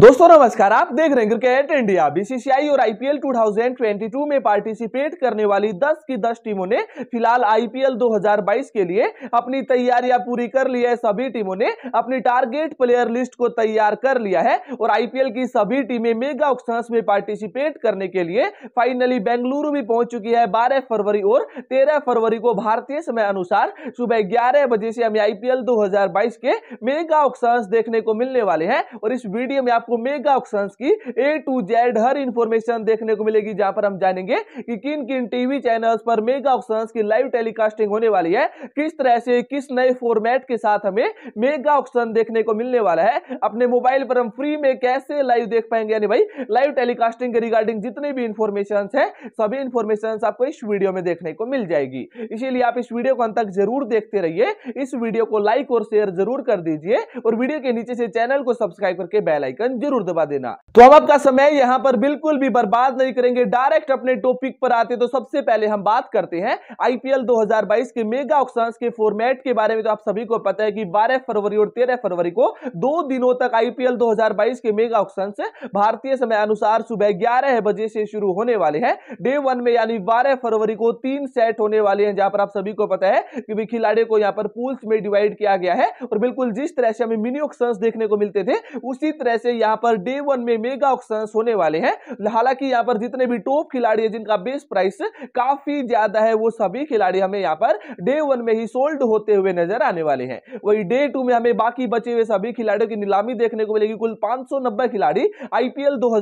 दोस्तों नमस्कार आप देख रहे हैं क्रिकेट इंडिया बीसीसीआई और आईपीएल 2022 में पार्टिसिपेट करने वाली 10 की 10 टीमों ने फिलहाल आईपीएल 2022 के लिए अपनी तैयारियां पूरी कर ली है सभी टीमों ने अपनी टारगेट प्लेयर लिस्ट को तैयार कर लिया है और आईपीएल की सभी टीमें मेगा ऑक्शन में पार्टिसिपेट करने के लिए फाइनली बेंगलुरु भी पहुंच चुकी है बारह फरवरी और तेरह फरवरी को भारतीय समय अनुसार सुबह ग्यारह बजे से हमें आईपीएल दो के मेगा ऑक्शन देखने को मिलने वाले हैं और इस वीडियो में आप आपको मेगा ऑप्शन की ए टू जेड हर इंफॉर्मेशन देखने को मिलेगी जहां पर हम जानेंगे कि किन किन टीवी चैनल्स पर मेगा ऑप्शन की लाइव टेलीकास्टिंग होने वाली है किस तरह से किस नए फॉर्मेट के साथ हमें मेगा ऑप्शन देखने को मिलने वाला है अपने मोबाइल पर हम फ्री में कैसे लाइव देख पाएंगे यानी भाई लाइव टेलीकास्टिंग के रिगार्डिंग जितने भी इंफॉर्मेशन है सभी इंफॉर्मेशन आपको इस वीडियो में देखने को मिल जाएगी इसीलिए आप इस वीडियो को अंत तक जरूर देखते रहिए इस वीडियो को लाइक और शेयर जरूर कर दीजिए और वीडियो के नीचे से चैनल को सब्सक्राइब करके बेल आइकन जरूर दबा देना तो हम आपका समय यहाँ पर बिल्कुल भी बर्बाद नहीं करेंगे डायरेक्ट अपने टॉपिक पर आते तो सबसे पहले हम बात करते हैं आईपीएल 2022 के मेगा ऑक्शन के फॉर्मेट के बारे में तो आप सभी को पता है कि 12 फरवरी और 13 फरवरी को दो दिनों तक आईपीएल 2022 के मेगा ऑक्शन भारतीय समय अनुसार सुबह ग्यारह बजे से शुरू होने वाले हैं डे वन में यानी बारह फरवरी को तीन सेट होने वाले हैं जहां पर आप सभी को पता है कि खिलाड़ियों को यहाँ पर पूल्स में डिवाइड किया गया है और बिल्कुल जिस तरह से हमें मिनी ऑक्शन देखने को मिलते थे उसी तरह से यहाँ पर डे वन में मेगा ऑक्शन होने वाले हैं हालांकि यहाँ पर जितने भी टॉप खिलाड़ी है जिनका बेस प्राइस काफी ज्यादा है वो सभी खिलाड़ी हमें यहाँ पर डे वन में ही सोल्ड होते हुए नजर आने वाले हैं वही डे टू में हमें बाकी बचे हुए सभी खिलाड़ियों की नीलामी देखने को मिलेगी कुल पांच खिलाड़ी आईपीएल दो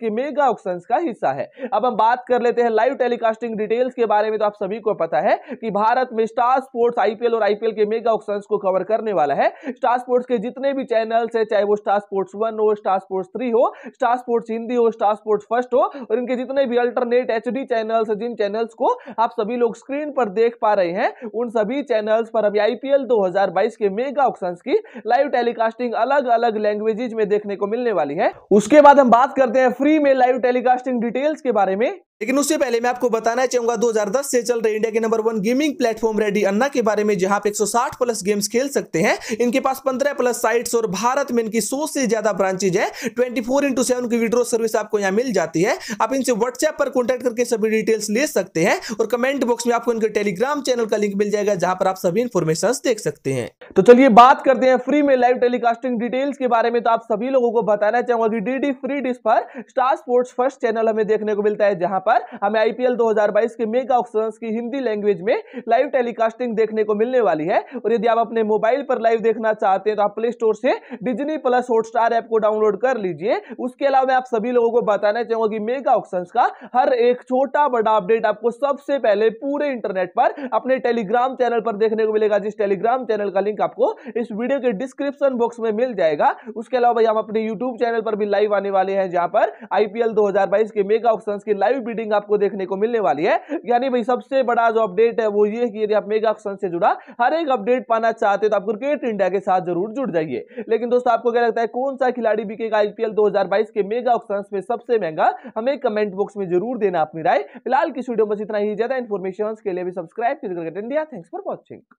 के मेगा ऑक्शन का हिस्सा है अब हम बात कर लेते हैं लाइव टेलीकास्टिंग डिटेल्स के बारे में तो आप सभी को पता है कि भारत में स्टार स्पोर्ट्स आईपीएल और आईपीएल के मेगा ऑक्शन को कवर करने वाला है स्टार स्पोर्ट्स के जितने भी चैनल्स है चाहे वो स्टार स्पोर्ट्स वन हो स्टार स्टार स्पोर्ट्स थ्री हो स्टार स्पोर्ट्स हिंदी हो स्टार स्पोर्ट्स फर्स्ट हो और इनके जितने भी अल्टरनेट एच डी चैनल्स जिन चैनल्स को आप सभी लोग स्क्रीन पर देख पा रहे हैं उन सभी चैनल्स पर अभी आईपीएल 2022 के मेगा ऑप्शन की लाइव टेलीकास्टिंग अलग अलग लैंग्वेजेज में देखने को मिलने वाली है उसके बाद हम बात करते हैं फ्री में लाइव टेलीकास्टिंग डिटेल्स के बारे में लेकिन उससे पहले मैं आपको बताना चाहूंगा 2010 से चल रहे इंडिया के number one gaming platform Reddy Anna के बारे में जहां पे 160 प्लस गेम्स खेल सकते हैं इनके पास 15 प्लस साइट्स और भारत में इनकी 100 से ज्यादा ब्रांचेज है 24 फोर इंटू सेवन की विड्रो सर्विस आपको यहाँ मिल जाती है आप इनसे व्हाट्सएप पर कॉन्टेक्ट करके सभी डिटेल्स ले सकते हैं और कमेंट बॉक्स में आपको इनके टेलीग्राम चैनल का लिंक मिल जाएगा जहां पर आप सभी इन्फॉर्मेशन देख सकते हैं तो चलिए बात करते हैं फ्री में लाइव टेलीकास्टिंग डिटेल्स के बारे में तो आप सभी लोगों को बताना चाहूंगा कि डी फ्री डिश पर स्टार स्पोर्ट्स फर्स्ट चैनल हमें देखने को मिलता है जहां पर पर हमें आईपीएल 2022 के मेगा ऑक्शन की हिंदी लैंग्वेज में लाइव टेलीकास्टिंग देखने को मिलने वाली है और यदि आप अपने मोबाइल पर लाइव देखना चाहते हैं तो आप प्ले स्टोर से डिजनी प्लस हॉटस्टार ऐप को डाउनलोड कर लीजिए उसके अलावा मैं आप सभी लोगों को बताना चाहूंगा कि मेगा ऑक्शन का हर एक छोटा बड़ा अपडेट आपको सबसे पहले पूरे इंटरनेट पर अपने टेलीग्राम चैनल पर देखने को मिलेगा जिस टेलीग्राम चैनल का लिंक आपको इस वीडियो के डिस्क्रिप्शन बॉक्स में मिल जाएगा उसके अलावा हम अपने यूट्यूब चैनल पर भी लाइव आने वाले हैं जहां पर आईपीएल 2022 के मेगा ऑप्शन की लाइव वीडियो अपडेटिंग आपको देखने को मिलने वाली है यानी भाई सबसे बड़ा जो अपडेट है वो ये कि यदि आप मेगा एक्शन से जुड़ा हर एक अपडेट पाना चाहते तो आप क्रिकेट इंडिया के साथ जरूर जुड़ जाइए लेकिन दोस्तों आपको क्या लगता है कौन सा खिलाड़ी बिकेगा आईपीएल दो के मेगा ऑप्शन में सबसे महंगा हमें कमेंट बॉक्स में जरूर देना अपनी राय फिलहाल की वीडियो में इतना ही ज्यादा इन्फॉर्मेशन के लिए भी subscribe cricket India thanks for watching